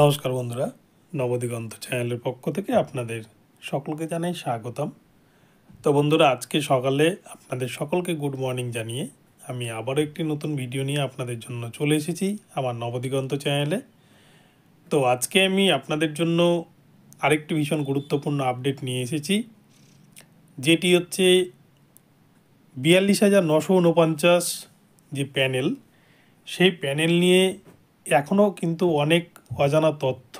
নমস্কার বন্ধুরা নবদিগন্ত চ্যানেলের পক্ষ থেকে আপনাদের সকলকে জানাই স্বাগতম তো বন্ধুরা আজকে সকালে আপনাদের সকলকে গুড মর্নিং জানিয়ে আমি আবারও একটি নতুন ভিডিও নিয়ে আপনাদের জন্য চলে এসেছি আমার নবদিগন্ত চ্যানেলে তো আজকে আমি আপনাদের জন্য আরেকটি ভীষণ গুরুত্বপূর্ণ আপডেট নিয়ে এসেছি যেটি হচ্ছে বিয়াল্লিশ হাজার নশো উনপঞ্চাশ যে প্যানেল সেই প্যানেল নিয়ে এখনও কিন্তু অনেক অজানা তথ্য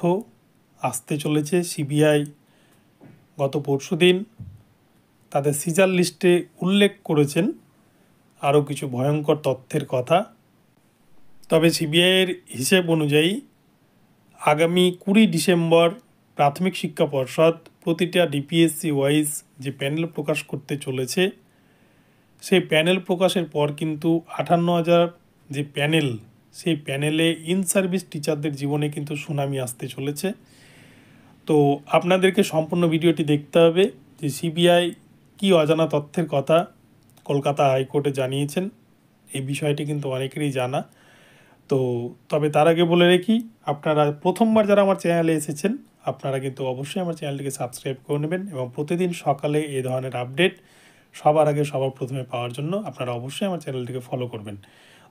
আসতে চলেছে সিবিআই গত পরশু দিন তাদের সিজার লিস্টে উল্লেখ করেছেন আরও কিছু ভয়ঙ্কর তথ্যের কথা তবে সিবিআইয়ের হিসেব অনুযায়ী আগামী কুড়ি ডিসেম্বর প্রাথমিক শিক্ষা পর্ষদ প্রতিটা ডিপিএসসি ওয়াইজ যে প্যানেল প্রকাশ করতে চলেছে সেই প্যানেল প্রকাশের পর কিন্তু আটান্ন হাজার যে প্যানেল সেই প্যানেলে ইন সার্ভিস টিচারদের জীবনে কিন্তু সুনামি আসতে চলেছে তো আপনাদেরকে সম্পূর্ণ ভিডিওটি দেখতে হবে যে সিবিআই কি অজানা তথ্যের কথা কলকাতা হাইকোর্টে জানিয়েছেন এই বিষয়টি কিন্তু অনেকেরই জানা তো তবে তার আগে বলে রেখি আপনারা প্রথমবার যারা আমার চ্যানেলে এসেছেন আপনারা কিন্তু অবশ্যই আমার চ্যানেলটিকে সাবস্ক্রাইব করে নেবেন এবং প্রতিদিন সকালে এ ধরনের আপডেট সবার আগে সবার প্রথমে পাওয়ার জন্য আপনারা অবশ্যই আমার চ্যানেলটিকে ফলো করবেন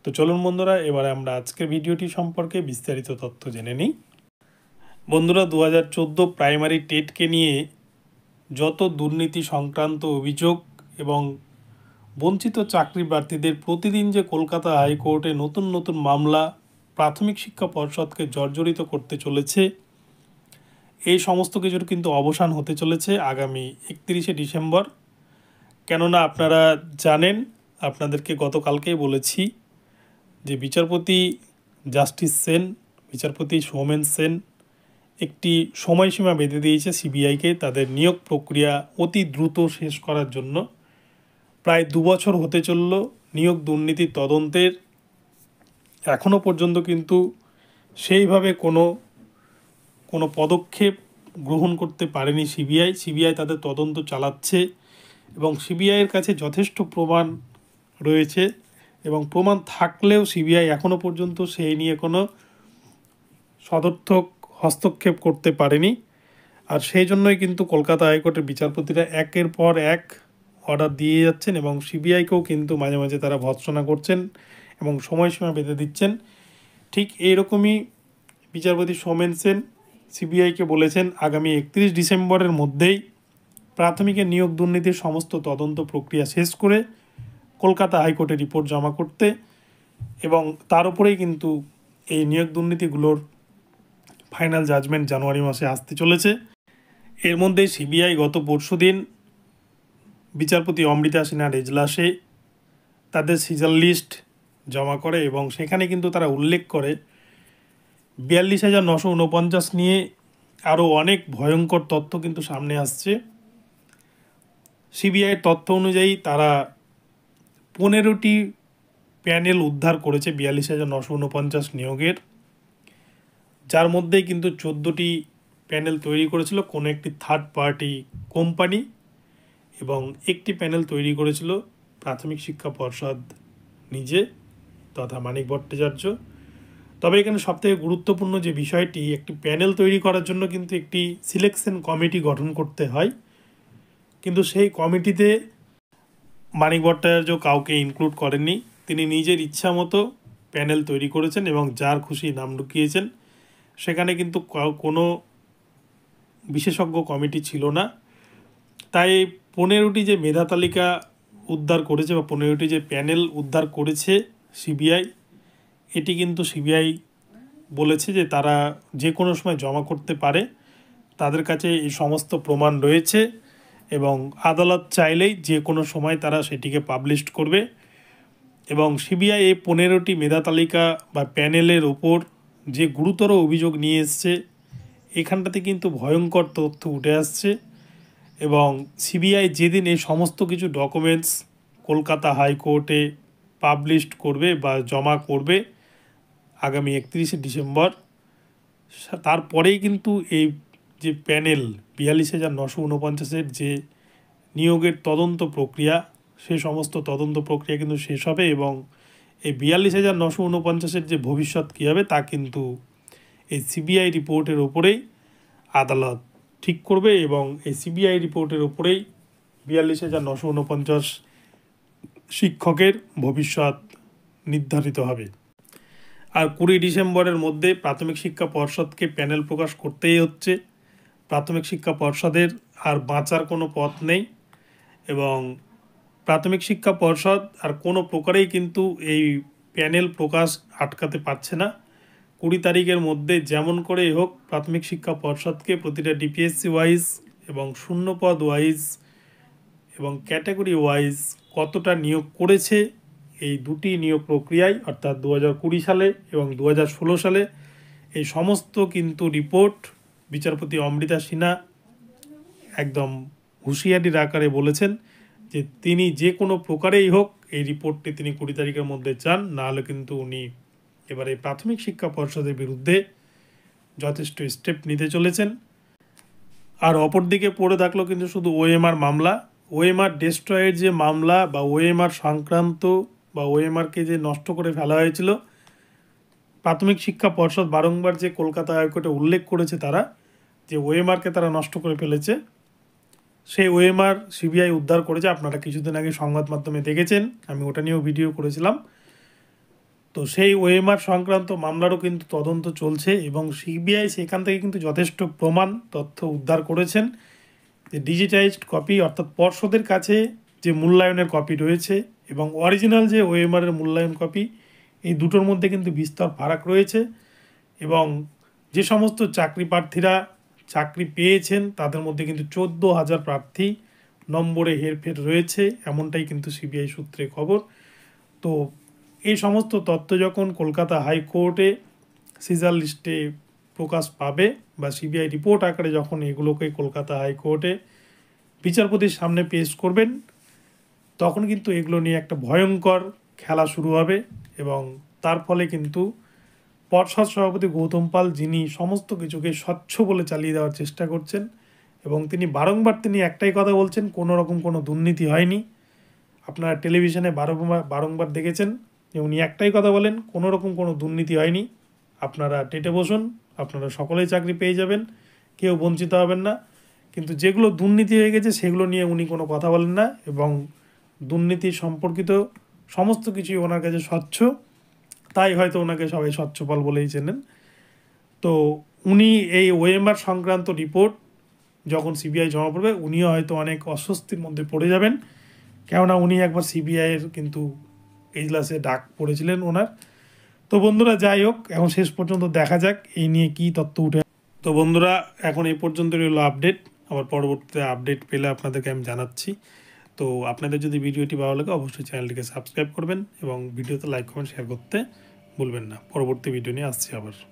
তো চলুন বন্ধুরা এবারে আমরা আজকের ভিডিওটি সম্পর্কে বিস্তারিত তথ্য জেনে নিই বন্ধুরা দু হাজার প্রাইমারি টেটকে নিয়ে যত দুর্নীতি সংক্রান্ত অভিযোগ এবং বঞ্চিত চাকরি প্রার্থীদের প্রতিদিন যে কলকাতা হাইকোর্টে নতুন নতুন মামলা প্রাথমিক শিক্ষা পর্ষদকে জর্জরিত করতে চলেছে এই সমস্ত কিছুর কিন্তু অবসান হতে চলেছে আগামী একত্রিশে ডিসেম্বর কেননা আপনারা জানেন আপনাদেরকে গতকালকেই বলেছি যে বিচারপতি জাস্টিস সেন বিচারপতি সৌমেন সেন একটি সময়সীমা বেঁধে দিয়েছে সিবিআইকে তাদের নিয়োগ প্রক্রিয়া অতি দ্রুত শেষ করার জন্য প্রায় দুবছর হতে চলল নিয়োগ দুর্নীতি তদন্তের এখনও পর্যন্ত কিন্তু সেইভাবে কোনো কোনো পদক্ষেপ গ্রহণ করতে পারেনি সিবিআই সিবিআই তাদের তদন্ত চালাচ্ছে এবং সিবিআইয়ের কাছে যথেষ্ট প্রমাণ রয়েছে এবং প্রমাণ থাকলেও সিবিআই এখনও পর্যন্ত সেই নিয়ে কোনো সদর্থক হস্তক্ষেপ করতে পারেনি আর সেই জন্যই কিন্তু কলকাতা হাইকোর্টের বিচারপতিরা একের পর এক অর্ডার দিয়ে যাচ্ছেন এবং সিবিআইকেও কিন্তু মাঝে মাঝে তারা ভৎসনা করছেন এবং সময়সীমা বেঁধে দিচ্ছেন ঠিক এইরকমই বিচারপতি সোমেন সেন সিবিআইকে বলেছেন আগামী একত্রিশ ডিসেম্বরের মধ্যেই প্রাথমিকের নিয়োগ দুর্নীতির সমস্ত তদন্ত প্রক্রিয়া শেষ করে কলকাতা হাইকোর্টে রিপোর্ট জমা করতে এবং তার উপরেই কিন্তু এই নিয়োগ দুর্নীতিগুলোর ফাইনাল জাজমেন্ট জানুয়ারি মাসে আসতে চলেছে এর মধ্যে সিবিআই গত পরশু দিন বিচারপতি অমৃতা সিনহার এজলাসে তাদের সিজাল লিস্ট জমা করে এবং সেখানে কিন্তু তারা উল্লেখ করে বিয়াল্লিশ হাজার নশো উনপঞ্চাশ নিয়ে আরও অনেক ভয়ঙ্কর তথ্য কিন্তু সামনে আসছে সিবিআইয়ের তথ্য অনুযায়ী তারা পনেরোটি প্যানেল উদ্ধার করেছে বিয়াল্লিশ হাজার নশো উনপঞ্চাশ নিয়োগের যার মধ্যে কিন্তু চোদ্দোটি প্যানেল তৈরি করেছিল কোনো একটি থার্ড পার্টি কোম্পানি এবং একটি প্যানেল তৈরি করেছিল প্রাথমিক শিক্ষা পর্ষদ নিজে তথা মানিক ভট্টাচার্য তবে এখানে সবথেকে গুরুত্বপূর্ণ যে বিষয়টি একটি প্যানেল তৈরি করার জন্য কিন্তু একটি সিলেকশন কমিটি গঠন করতে হয় কিন্তু সেই কমিটিতে মানিক ভট্টাচার্য কাউকে ইনক্লুড করেননি তিনি নিজের ইচ্ছা মতো প্যানেল তৈরি করেছেন এবং যার খুশি নাম ঢুকিয়েছেন সেখানে কিন্তু কোনো বিশেষজ্ঞ কমিটি ছিল না তাই পনেরোটি যে মেধা তালিকা উদ্ধার করেছে বা পনেরোটি যে প্যানেল উদ্ধার করেছে সিবিআই এটি কিন্তু সিবিআই বলেছে যে তারা যে কোনো সময় জমা করতে পারে তাদের কাছে এই সমস্ত প্রমাণ রয়েছে এবং আদালত চাইলেই যে কোনো সময় তারা সেটিকে পাবলিশ করবে এবং সিবিআই এই পনেরোটি মেধা তালিকা বা প্যানেলের ওপর যে গুরুতর অভিযোগ নিয়ে এসছে এখানটাতে কিন্তু ভয়ঙ্কর তথ্য উঠে আসছে এবং সিবিআই যেদিন এই সমস্ত কিছু ডকুমেন্টস কলকাতা হাইকোর্টে পাবলিশ করবে বা জমা করবে আগামী একত্রিশে ডিসেম্বর তারপরেই কিন্তু এই যে প্যানেল বিয়াল্লিশ হাজার নশো উনপঞ্চাশের যে নিয়োগের তদন্ত প্রক্রিয়া সে সমস্ত তদন্ত প্রক্রিয়া কিন্তু শেষ হবে এবং এই বিয়াল্লিশ হাজার নশো উনপঞ্চাশের যে ভবিষ্যৎ কী হবে তা কিন্তু এই সিবিআই রিপোর্টের ওপরেই আদালত ঠিক করবে এবং এই সিবিআই রিপোর্টের ওপরেই বিয়াল্লিশ হাজার নশো উনপঞ্চাশ শিক্ষকের ভবিষ্যৎ নির্ধারিত হবে আর কুড়ি ডিসেম্বরের মধ্যে প্রাথমিক শিক্ষা পর্ষদকে প্যানেল প্রকাশ করতেই হচ্ছে প্রাথমিক শিক্ষা পর্ষদের আর বাঁচার কোনো পথ নেই এবং প্রাথমিক শিক্ষা পর্ষদ আর কোনো প্রকারেই কিন্তু এই প্যানেল প্রকাশ আটকাতে পারছে না কুড়ি তারিখের মধ্যে যেমন করেই হোক প্রাথমিক শিক্ষা পর্ষদকে প্রতিটা ডিপিএসসি ওয়াইজ এবং শূন্যপদ ওয়াইজ এবং ক্যাটাগরি ওয়াইজ কতটা নিয়োগ করেছে এই দুটি নিয়োগ প্রক্রিয়ায় অর্থাৎ দু সালে এবং দু সালে এই সমস্ত কিন্তু রিপোর্ট বিচারপতি অমৃতা সিনহা একদম হুঁশিয়ারির আকারে বলেছেন যে তিনি যে কোনো প্রকারেই হোক এই রিপোর্টটি তিনি কুড়ি তারিখের মধ্যে চান নাহলে কিন্তু উনি এবারে প্রাথমিক শিক্ষা পর্ষদের বিরুদ্ধে যথেষ্ট স্টেপ নিতে চলেছেন আর অপরদিকে পড়ে থাকলো কিন্তু শুধু ওএমআর মামলা ওএমআর ডেস্ট্রয়ের যে মামলা বা ওএমআর সংক্রান্ত বা ওএমআরকে যে নষ্ট করে ফেলা হয়েছিল প্রাথমিক শিক্ষা পর্ষদ বারংবার যে কলকাতা হাইকোর্টে উল্লেখ করেছে তারা যে ওএমআরকে তারা নষ্ট করে ফেলেছে সেই ওএমআর সিবিআই উদ্ধার করেছে আপনারা কিছুদিন আগে সংবাদ মাধ্যমে দেখেছেন আমি ওটা নিয়েও ভিডিও করেছিলাম তো সেই ওএমআর সংক্রান্ত মামলারও কিন্তু তদন্ত চলছে এবং সিবিআই সেখান থেকে কিন্তু যথেষ্ট প্রমাণ তথ্য উদ্ধার করেছেন যে ডিজিটাইজড কপি অর্থাৎ পর্ষদের কাছে যে মূল্যায়নের কপি রয়েছে এবং অরিজিনাল যে ওএমআরের মূল্যায়ন কপি এই দুটোর মধ্যে কিন্তু বিস্তর ফারাক রয়েছে এবং যে সমস্ত চাকরি প্রার্থীরা চাকরি পেয়েছেন তাদের মধ্যে কিন্তু চোদ্দো হাজার প্রার্থী নম্বরে হেরফের রয়েছে এমনটাই কিন্তু সিবিআই সূত্রে খবর তো এই সমস্ত তথ্য যখন কলকাতা হাইকোর্টে সিজার লিস্টে প্রকাশ পাবে বা সিবিআই রিপোর্ট আকারে যখন এগুলোকে কলকাতা হাইকোর্টে বিচারপতির সামনে পেশ করবেন তখন কিন্তু এগুলো নিয়ে একটা ভয়ঙ্কর খেলা শুরু হবে এবং তার ফলে কিন্তু পর্ষদ সভাপতি গৌতম পাল যিনি সমস্ত কিছুকে স্বচ্ছ বলে চালিয়ে দেওয়ার চেষ্টা করছেন এবং তিনি বারংবার তিনি একটাই কথা বলছেন কোনো রকম কোনো দুর্নীতি হয়নি আপনারা টেলিভিশনে বারংবার বারংবার দেখেছেন যে উনি একটাই কথা বলেন কোনো রকম কোনো দুর্নীতি হয়নি আপনারা টেটে বসুন আপনারা সকলেই চাকরি পেয়ে যাবেন কেউ বঞ্চিত হবেন না কিন্তু যেগুলো দুর্নীতি হয়ে গেছে সেগুলো নিয়ে উনি কোনো কথা বলেন না এবং দুর্নীতি সম্পর্কিত সমস্ত কিছুই ওনার কাছে স্বচ্ছ তাই হয়তো ওনাকে সবাই স্বচ্ছপাল বলেই চেনেন তো উনি এই ওয়েম্বার সংক্রান্ত রিপোর্ট যখন সিবিআই জমা পড়বে উনিও হয়তো অনেক অস্বস্তির মধ্যে পড়ে যাবেন কেননা উনি একবার সিবিআইয়ের কিন্তু এজলাসে ডাক পড়েছিলেন ওনার তো বন্ধুরা যাই হোক এখন শেষ পর্যন্ত দেখা যাক এই নিয়ে কি তথ্য উঠে তো বন্ধুরা এখন এই পর্যন্ত রইল আপডেট আবার পরবর্তীতে আপডেট পেলে আপনাদেরকে আমি জানাচ্ছি তো আপনাদের যদি ভিডিওটি ভালো লাগে অবশ্যই চ্যানেলটিকে সাবস্ক্রাইব করবেন এবং ভিডিওতে লাইক কমেন্ট শেয়ার করতে ভুলবেন না পরবর্তী ভিডিও নিয়ে আসছি আবার